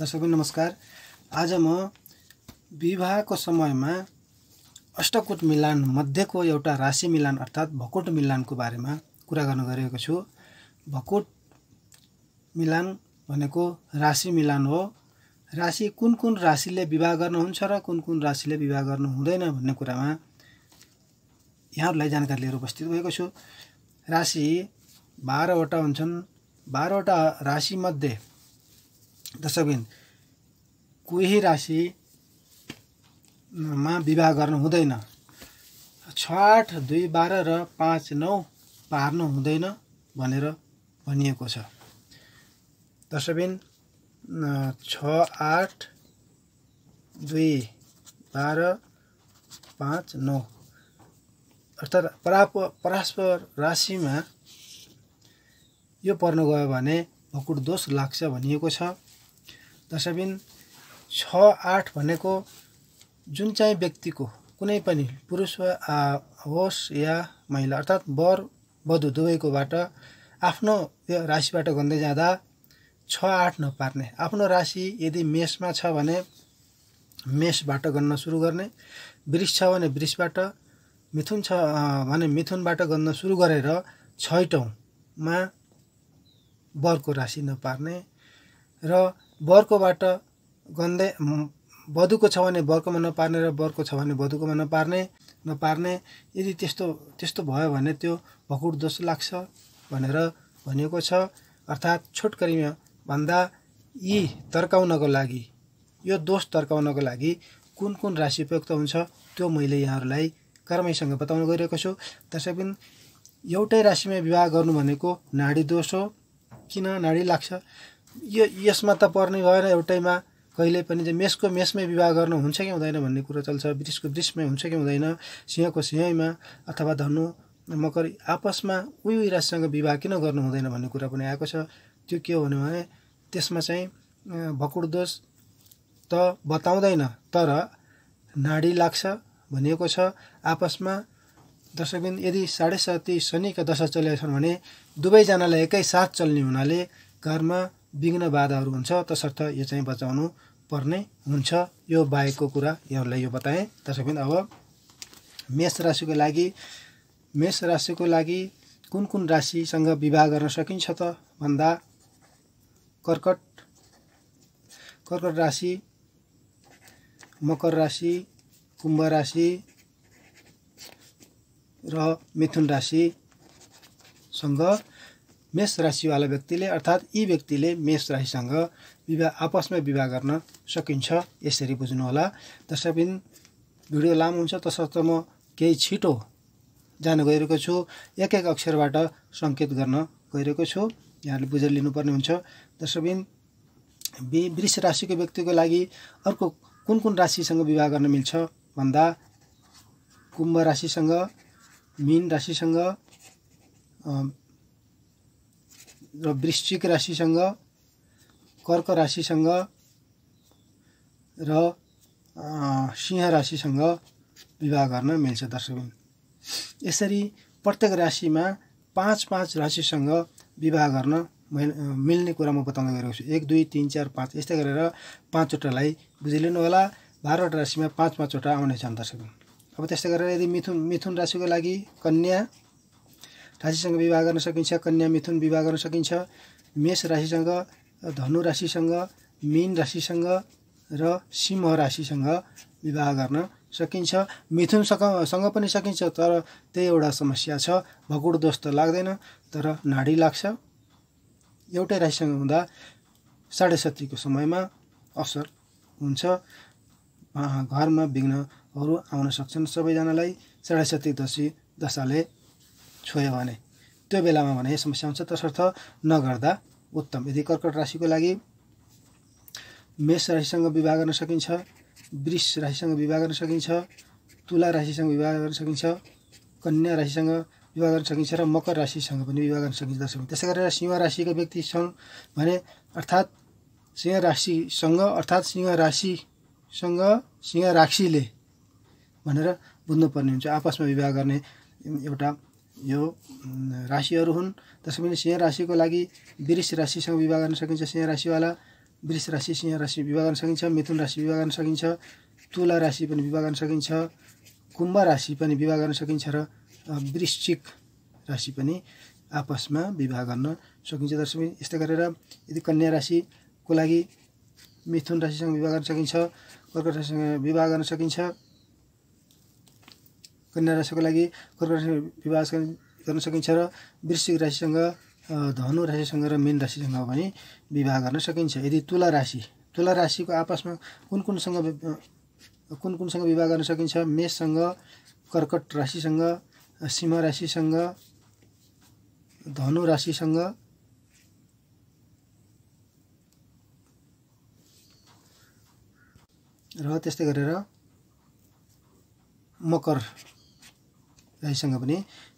दर्शक नमस्कार आज म विवाहको समयमा अष्टकुट मिलान मध्येको एउटा राशि मिलान अर्थात् भकुट मिलानको बारेमा कुरा गर्न गएको छु भकुट मिलान भनेको राशि मिलान हो राशि कुन कुन राशिले विवाह गर्नुहुन्छ र कुन कुन राशिले विवाह गर्नु हुँदैन भन्ने कुरामा यहाँहरूलाई जानकारी लिएर उपस्थित भएको छु राशि बाह्रवटा हुन्छन् बाह्रवटा राशिमध्ये दर्शकबिन कोही राशिमा विवाह गर्नु हुँदैन छ आठ दुई बाह्र र पाँच नौ पार्नु हुँदैन भनेर भनिएको छ दशबिन छ आठ दुई बाह्र पाँच नौ अर्थात् पराप परस्पर राशिमा यो पर्नु गयो भने भकुट दोष लाग्छ भनिएको छ दशबिन छ आठ भनेको जुन चाहिँ व्यक्तिको कुनै पनि पुरुष वा होस् या महिला अर्थात् वर वधु दुवैकोबाट आफ्नो यो राशिबाट गन्दै जाँदा छ आठ नपार्ने आफ्नो राशि यदि मेषमा छ भने मेषबाट गन्न सुरु गर्ने वृष छ भने वृषबाट मिथुन छ भने मिथुनबाट गन्न सुरु गरेर छैटौँमा वरको राशि नपार्ने र बर्कोबाट गन्दे बधुको छ भने बर्कोमा नपार्ने र बर्को छ भने बधुकोमा नपार्ने नपार्ने यदि त्यस्तो त्यस्तो भयो भने त्यो भकुट दोष लाग्छ भनेर भनिएको छ अर्थात् छोटकरीमा भन्दा यी तर्काउनको लागि यो दोष तर्काउनको लागि कुन कुन राशि उपयुक्त हुन्छ त्यो मैले यहाँहरूलाई कर्मैसँग बताउन गइरहेको छु पनि एउटै राशिमा विवाह गर्नु भनेको नाडी दोष हो किन नाडी लाग्छ यो यसमा त पर्ने भएन एउटैमा कहिले पनि चाहिँ मेषको मेषमै विवाह गर्नु हुन्छ कि हुँदैन भन्ने कुरो चल्छ ब्रिसको ब्रिसमै हुन्छ कि हुँदैन सिंहको सिंहैमा अथवा धनु मकर आपसमा उयो राशिसँग विवाह किन गर्नु हुँदैन भन्ने कुरा पनि आएको छ त्यो के हो भने त्यसमा चाहिँ भकुड त बताउँदैन तर नाडी लाग्छ भनिएको छ आपसमा दर्शकबिन यदि साढे साती शनिका दशा चलेका छन् भने दुवैजनालाई एकैसाथ चल्ने हुनाले घरमा विघ्न बाधाहरू हुन्छ तसर्थ यो चाहिँ बचाउनु पर्ने हुन्छ यो बाहेकको कुरा यहाँहरूलाई यो बताएँ पनि अब मेष राशिको लागि मेष राशिको लागि कुन कुन राशिसँग विवाह गर्न सकिन्छ त भन्दा कर्कट कर्कट राशि मकर राशि कुम्भ राशि र मिथुन राशिसँग मेष राशिवाला व्यक्तिले अर्थात् यी व्यक्तिले मेष राशिसँग विवाह आपसमा विवाह गर्न सकिन्छ यसरी बुझ्नुहोला तसर्थ भिडियो लामो हुन्छ तसर्थ म केही छिटो जान गइरहेको छु एक एक अक्षरबाट सङ्केत गर्न गइरहेको छु यहाँहरूले बुझेर लिनुपर्ने हुन्छ तसर्थ बि वृष राशिको व्यक्तिको लागि अर्को कुन कुन राशिसँग विवाह गर्न मिल्छ भन्दा कुम्भ राशिसँग मिन राशिसँग र वृश्चिक राशिसँग कर्क राशिसँग र सिंह राशिसँग विवाह गर्न मिल्छ दर्शकबिन यसरी प्रत्येक राशिमा पाँच पाँच राशिसँग विवाह गर्न मिल्ने कुरा म बताउँदै गरेको छु एक दुई तिन चार पाँच यस्तै गरेर पाँचवटालाई बुझिलिनु होला बाह्रवटा राशिमा पाँच पाँचवटा आउनेछन् दर्शकबिन अब त्यस्तै गरेर यदि मिथुन मिथुन राशिको लागि कन्या राशिसँग विवाह गर्न सकिन्छ कन्या मिथुन विवाह गर्न सकिन्छ मेष राशिसँग धनु राशिसँग मीन राशिसँग र सिंह राशिसँग विवाह गर्न सकिन्छ मिथुन सँग पनि सकिन्छ तर त्यही एउटा समस्या छ भकुट दोष त लाग्दैन तर नाडी लाग्छ एउटै राशिसँग हुँदा साढे सतीको समयमा असर हुन्छ घरमा विघ्नहरू आउन सक्छन् सबैजनालाई साढे सती दशी दशाले छोयो भने त्यो बेलामा भने समस्या हुन्छ तसर्थ नगर्दा उत्तम यदि कर्कट राशिको लागि मेष राशिसँग विवाह गर्न सकिन्छ वृष राशिसँग विवाह गर्न सकिन्छ तुला राशिसँग विवाह गर्न सकिन्छ कन्या राशिसँग विवाह गर्न सकिन्छ र मकर राशिसँग पनि विवाह गर्न सकिन्छ दर्शक त्यसै गरेर सिंह राशिका व्यक्ति छन् भने अर्थात् सिंह राशिसँग अर्थात् सिंह राशिसँग सिंह राशिले भनेर बुझ्नुपर्ने हुन्छ आपसमा विवाह गर्ने एउटा यो राशिहरू हुन् त्यसै पनि सिंह राशिको लागि वृष राशिसँग विवाह गर्न सकिन्छ सिंह राशिवाला वृष राशि सिंह राशि विवाह गर्न सकिन्छ मिथुन राशि विवाह गर्न सकिन्छ तुला राशि पनि विवाह गर्न सकिन्छ कुम्भ राशि पनि विवाह गर्न सकिन्छ र वृश्चिक राशि पनि आपसमा विवाह गर्न सकिन्छ दर्शक यस्तै गरेर यदि कन्या राशिको लागि मिथुन राशिसँग विवाह गर्न सकिन्छ कर्कट राशिसँग विवाह गर्न सकिन्छ कन्या राशिको लागि कर्क राशि विवाह गर्न सकिन्छ र वृश्चिक राशिसँग धनु राशिसँग र मेन राशिसँग पनि विवाह गर्न सकिन्छ यदि तुला राशि तुला राशिको आपसमा कुन कुनसँग कुन कुनसँग विवाह गर्न सकिन्छ मेषसँग कर्कट राशिसँग सिंह राशिसँग धनु राशिसँग र त्यस्तै गरेर मकर राशिसँग पनि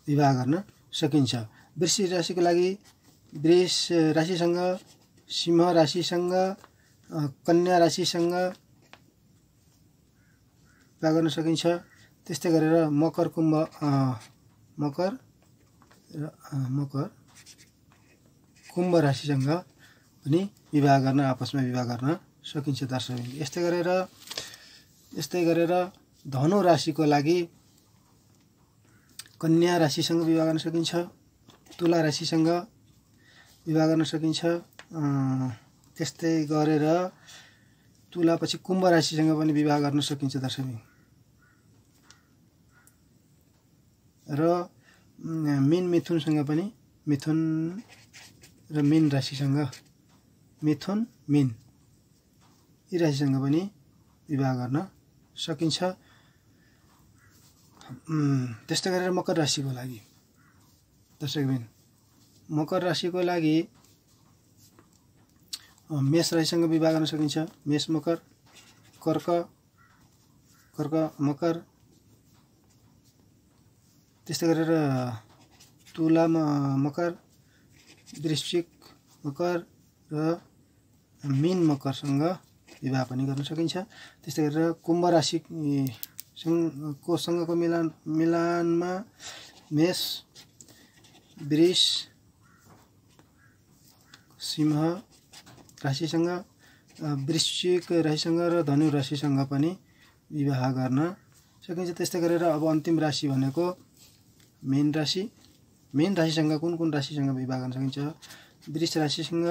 विवाह गर्न सकिन्छ वृष राशिको लागि वृष राशिसँग सिंह राशिसँग कन्या राशिसँग विवाह गर्न सकिन्छ त्यस्तै गरेर मकर कुम्भ मकर र मकर कुम्भ राशिसँग पनि विवाह गर्न आपसमा विवाह गर्न सकिन्छ दर्शक यस्तै गरेर यस्तै गरेर धनु राशिको लागि कन्या राशिसँग विवाह गर्न सकिन्छ तुला राशिसँग विवाह गर्न सकिन्छ त्यस्तै गरेर तुला पछि कुम्भ राशिसँग पनि विवाह गर्न सकिन्छ दशमी र मिन मिथुनसँग पनि मिथुन र मिन राशिसँग मिथुन मिन यी राशिसँग पनि विवाह गर्न सकिन्छ त्यस्तै गरेर मकर राशिको लागि दर्शकबिन मकर राशिको लागि मेष राशिसँग विवाह गर्न सकिन्छ मेष मकर कर्क कर्क मकर त्यस्तै गरेर तुला मकर वृश्चिक मकर र मिन मकरसँग विवाह पनि गर्न सकिन्छ त्यस्तै गरेर कुम्भ राशि सँगको मिलान मिलानमा मेष वृष सिंह राशिसँग वृश्चिक राशिसँग र धनु राशिसँग पनि विवाह गर्न सकिन्छ त्यस्तै गरेर अब अन्तिम राशि भनेको मेन राशि मेन राशिसँग कुन कुन राशिसँग विवाह गर्न सकिन्छ वृष राशिसँग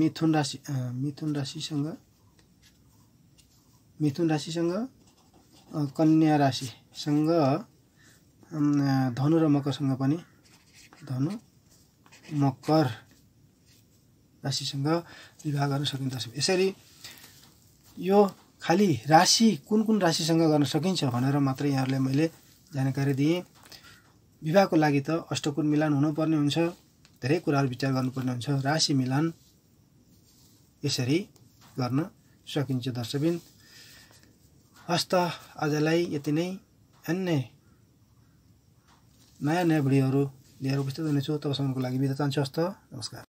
मिथुन राशि मिथुन राशिसँग मिथुन राशिसँग कन्या राशिसँग धनु र मकरसँग पनि धनु मकर राशिसँग विवाह गर्न सकिँदछ यसरी यो खालि राशि कुन कुन राशिसँग गर्न सकिन्छ भनेर मात्र यहाँहरूलाई मैले जानकारी दिएँ विवाहको लागि त अष्टकुण मिलान हुनुपर्ने हुन्छ धेरै कुराहरू विचार गर्नुपर्ने हुन्छ राशि मिलान यसरी गर्न सकिन्छ दर्शबिन हस्त आजलाई यति नै अन्य नयाँ नयाँ भिडियोहरू लिएर उपस्थित हुनेछु तपाईँसम्मको लागि बिदा चाहन्छु हस्त नमस्कार